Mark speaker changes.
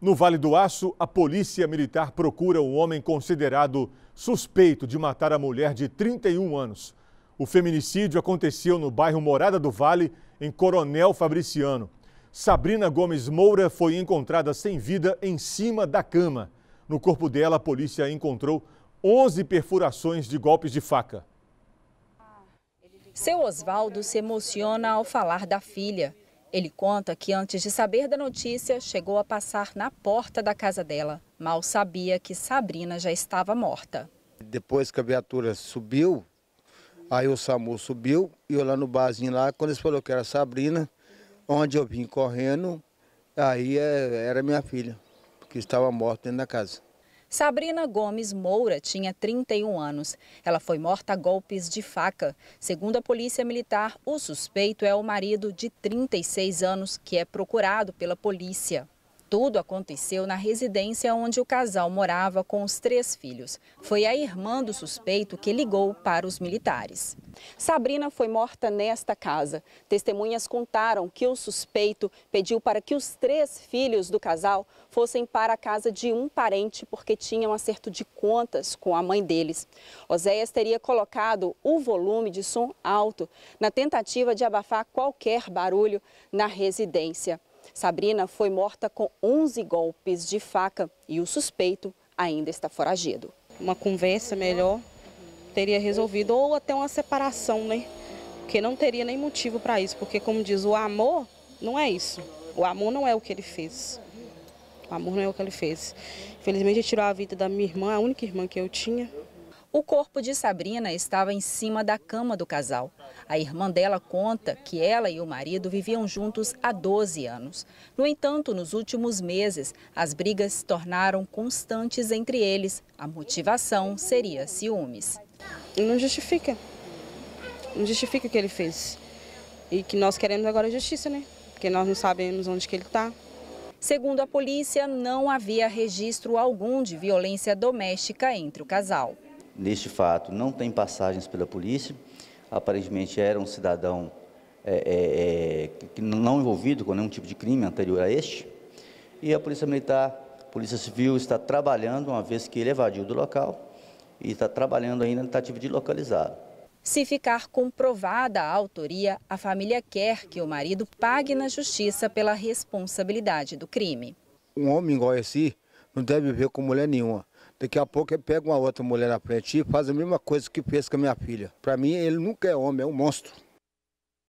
Speaker 1: No Vale do Aço, a polícia militar procura um homem considerado suspeito de matar a mulher de 31 anos. O feminicídio aconteceu no bairro Morada do Vale, em Coronel Fabriciano. Sabrina Gomes Moura foi encontrada sem vida em cima da cama. No corpo dela, a polícia encontrou 11 perfurações de golpes de faca.
Speaker 2: Seu Oswaldo se emociona ao falar da filha. Ele conta que antes de saber da notícia, chegou a passar na porta da casa dela. Mal sabia que Sabrina já estava morta.
Speaker 1: Depois que a viatura subiu, aí o SAMU subiu, e eu lá no barzinho lá, quando eles falaram que era Sabrina, onde eu vim correndo, aí eh, era minha filha, que estava morta dentro da casa.
Speaker 2: Sabrina Gomes Moura tinha 31 anos. Ela foi morta a golpes de faca. Segundo a Polícia Militar, o suspeito é o marido de 36 anos, que é procurado pela polícia. Tudo aconteceu na residência onde o casal morava com os três filhos. Foi a irmã do suspeito que ligou para os militares. Sabrina foi morta nesta casa. Testemunhas contaram que o suspeito pediu para que os três filhos do casal fossem para a casa de um parente porque tinham acerto de contas com a mãe deles. Oséias teria colocado o volume de som alto na tentativa de abafar qualquer barulho na residência. Sabrina foi morta com 11 golpes de faca e o suspeito ainda está foragido. Uma conversa melhor teria resolvido, ou até uma separação, né? Porque não teria nem motivo para isso, porque, como diz, o amor não é isso. O amor não é o que ele fez. O amor não é o que ele fez. Infelizmente, ele tirou a vida da minha irmã, a única irmã que eu tinha. O corpo de Sabrina estava em cima da cama do casal. A irmã dela conta que ela e o marido viviam juntos há 12 anos. No entanto, nos últimos meses, as brigas se tornaram constantes entre eles. A motivação seria ciúmes. Não justifica. Não justifica o que ele fez. E que nós queremos agora é justiça, né? Porque nós não sabemos onde que ele está. Segundo a polícia, não havia registro algum de violência doméstica entre o casal
Speaker 3: neste fato não tem passagens pela polícia, aparentemente era um cidadão é, é, é, que não envolvido com nenhum tipo de crime anterior a este, e a Polícia Militar, Polícia Civil está trabalhando, uma vez que ele evadiu do local, e está trabalhando ainda na tentativa de localizá-lo.
Speaker 2: Se ficar comprovada a autoria, a família quer que o marido pague na justiça pela responsabilidade do crime.
Speaker 3: Um homem
Speaker 1: igual esse não deve viver com mulher nenhuma. Daqui a pouco ele pega uma outra mulher na frente e faz a mesma coisa que fez com a minha filha. Para mim, ele nunca é homem, é um monstro.